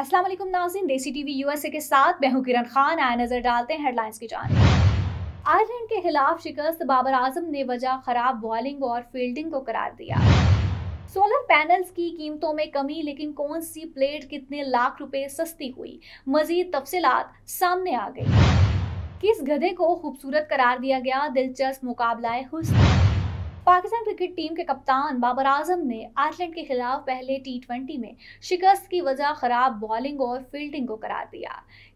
अस्सलाम वालेकुम नाजिन देसी टीवी यूएसए के साथ मैं हूं किरण खान आया नजर डालते हैं हेडलाइंस की जान आयरलैंड के खिलाफ शिकस्त बाबर आजम ने वजह खराब बॉलिंग और फील्डिंग को करार दिया सोलर पैनल्स की कीमतों में कमी लेकिन कौन सी प्लेट कितने लाख रुपए सस्ती हुई मजीद तफसीलात सामने आ गई किस गधे को खूबसूरत करार दिया गया दिलचस्प मुकाबला हुस्न पाकिस्तान क्रिकेट टीम के कप्तान बाबर आजम ने आयरलैंड के खिलाफ पहले टी में शिकस्त की वजह खराब बॉलिंग और फील्डिंग को करार दिया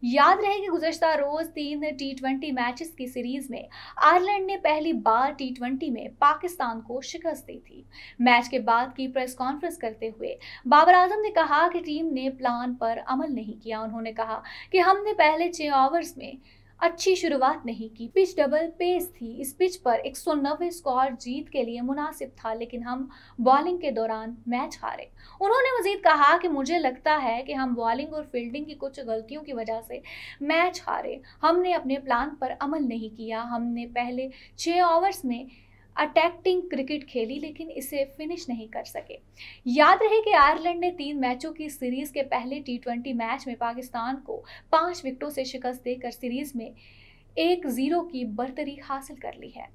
याद रहे कि गुजशत रोज तीन टी ट्वेंटी मैचेस की सीरीज में आयरलैंड ने पहली बार टी में पाकिस्तान को शिकस्त दी थी मैच के बाद की प्रेस कॉन्फ्रेंस करते हुए बाबर आजम ने कहा कि टीम ने प्लान पर अमल नहीं किया उन्होंने कहा कि हमने पहले छः ओवर्स में अच्छी शुरुआत नहीं की पिच डबल पेस थी इस पिच पर 190 स्कोर जीत के लिए मुनासिब था लेकिन हम बॉलिंग के दौरान मैच हारे उन्होंने मजीद कहा कि मुझे लगता है कि हम बॉलिंग और फील्डिंग की कुछ गलतियों की वजह से मैच हारे हमने अपने प्लान पर अमल नहीं किया हमने पहले छः ओवर्स में अटैक्टिंग क्रिकेट खेली लेकिन इसे फिनिश नहीं कर सके याद रहे कि आयरलैंड ने तीन मैचों की सीरीज के पहले टी मैच में पाकिस्तान को पाँच विकेटों से शिकस्त देकर सीरीज में एक जीरो की बर्तरी हासिल कर ली है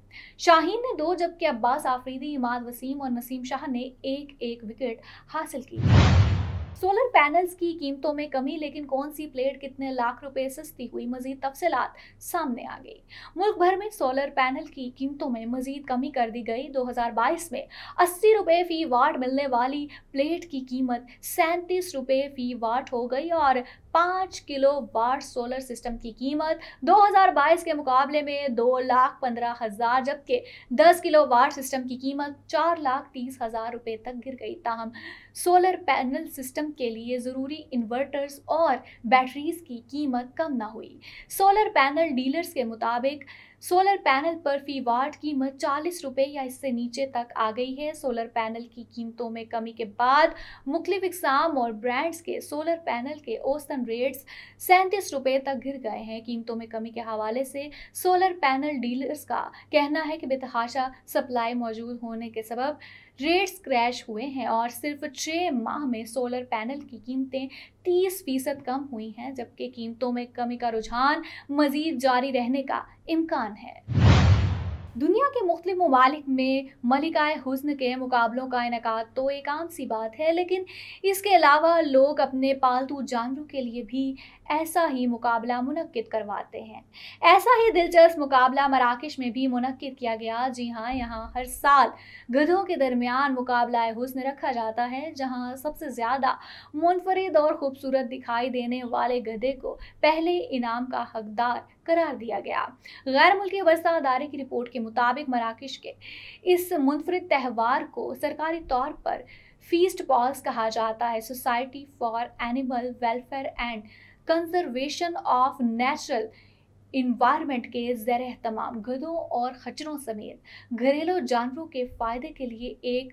शाहीन ने दो जबकि अब्बास आफरीदी इमाद वसीम और नसीम शाह ने एक एक विकेट हासिल की सोलर पैनल्स की कीमतों में कमी लेकिन कौन सी प्लेट कितने लाख रुपए सस्ती हुई मजीद तफसलात सामने आ गई मुल्क भर में सोलर पैनल की कीमतों में मजीद कमी कर दी गई 2022 में अस्सी रुपये फ़ी वाट मिलने वाली प्लेट की कीमत सैंतीस रुपये फ़ी वाट हो गई और पाँच किलो वाट सोलर सिस्टम की कीमत 2022 के मुकाबले में दो लाख पंद्रह हज़ार जबकि दस किलो वाट सिस्टम की कीमत चार लाख तीस हज़ार रुपये तक गिर गई ताहम सोलर पैनल सिस्टम सिस्टम के लिए ज़रूरी इन्वर्टर्स और बैटरीज की कीमत कम ना हुई सोलर पैनल डीलर्स के मुताबिक सोलर पैनल पर फी वाट कीमत चालीस रुपये या इससे नीचे तक आ गई है सोलर पैनल की कीमतों में कमी के बाद मुख्तफ इकसाम और ब्रांड्स के सोलर पैनल के औसतन रेट्स सैंतीस रुपये तक गिर गए हैं कीमतों में कमी के हवाले से सोलर पैनल डीलर्स का कहना है कि बेतहाशा सप्लाई मौजूद होने के सबब रेट्स क्रैश हुए हैं और सिर्फ छः माह में सोलर पैनल की कीमतें तीस फीसद कम हुई हैं जबकि कीमतों में कमी का रुझान मजीद जारी रहने का इम्कान है दुनिया के मुख्त ममालिक में मलिकाए हुसन के मुकाबलों का इनका तो एक आम सी बात है लेकिन इसके अलावा लोग अपने पालतू जानवरों के लिए भी ऐसा ही मुकाबला मनकद करवाते हैं ऐसा ही दिलचस्प मुकाबला मराकश में भी मनकद किया गया जी हाँ यहाँ हर साल गधों के दरमियान मुकाबला हुसन रखा जाता है जहाँ सबसे ज़्यादा मुनफरद और ख़ूबसूरत दिखाई देने वाले गधे को पहले इनाम का हकदार करार दिया गया गैर मुल्की वर्षा अदारे की रिपोर्ट के मुताबिक मराकश के इस मुनफरद त्यौहार को सरकारी तौर पर फीस्ट पॉल्स कहा जाता है society for animal welfare and conservation of natural environment के ज़र तमाम गधों और खचरों समेत घरेलू जानवरों के फ़ायदे के लिए एक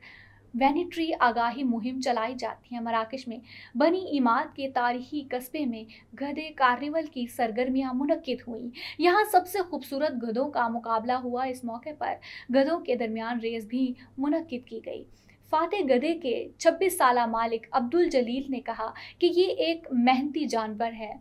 वैनिट्री आगाही मुहिम चलाई जाती है मराकश में बनी इमाद के तारीखी कस्बे में गधे कार्निवल की सरगर्मियां मुनद हुई यहाँ सबसे खूबसूरत गधों का मुकाबला हुआ इस मौके पर गधों के दरमियान रेस भी मुनद की गई फाते गधे के 26 साल मालिक अब्दुल जलील ने कहा कि ये एक मेहनती जानवर है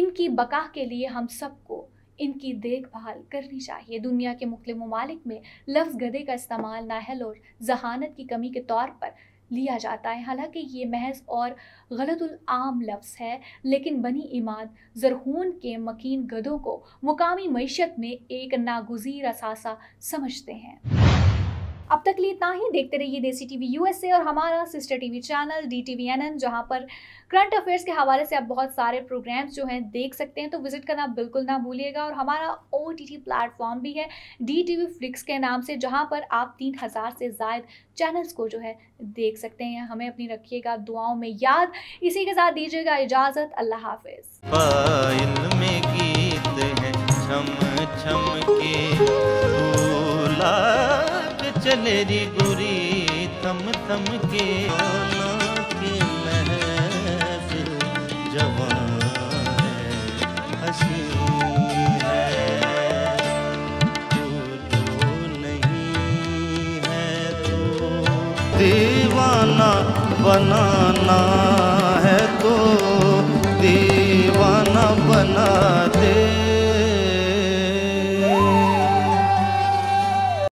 इनकी बका के लिए हम सबको इनकी देखभाल करनी चाहिए दुनिया के मुख्तु ममालिक में लफ्ज़ गदे का इस्तेमाल नाहल और जहानत की कमी के तौर पर लिया जाता है हालांकि ये महज और गलतुलआम लफ्ज़ है लेकिन बनी इमाद जरहून के मकीन गदों को मुकामी मीशत में एक नागजीर असासा समझते हैं अब तक लिए इतना ही देखते रहिए देसी टीवी यूएसए और हमारा sister TV channel D T V N N जहाँ पर करंट अफेयर्स के हवाले से आप बहुत सारे प्रोग्राम्स जो हैं देख सकते हैं तो विजिट करना बिल्कुल ना भूलिएगा और हमारा ओ टी टी प्लेटफॉर्म भी है डी टी वी फ्लिक्स के नाम से जहाँ पर आप तीन हज़ार से ज़ायद चैनल्स को जो है देख सकते हैं हमें अपनी रखिएगा दुआओं में याद इसी के साथ दीजिएगा इजाज़त अल्लाह हाफिज़ गीत छम छम के भूला चलेरी गुरी थम थम के के जवान हसी नहीं है तो बनाना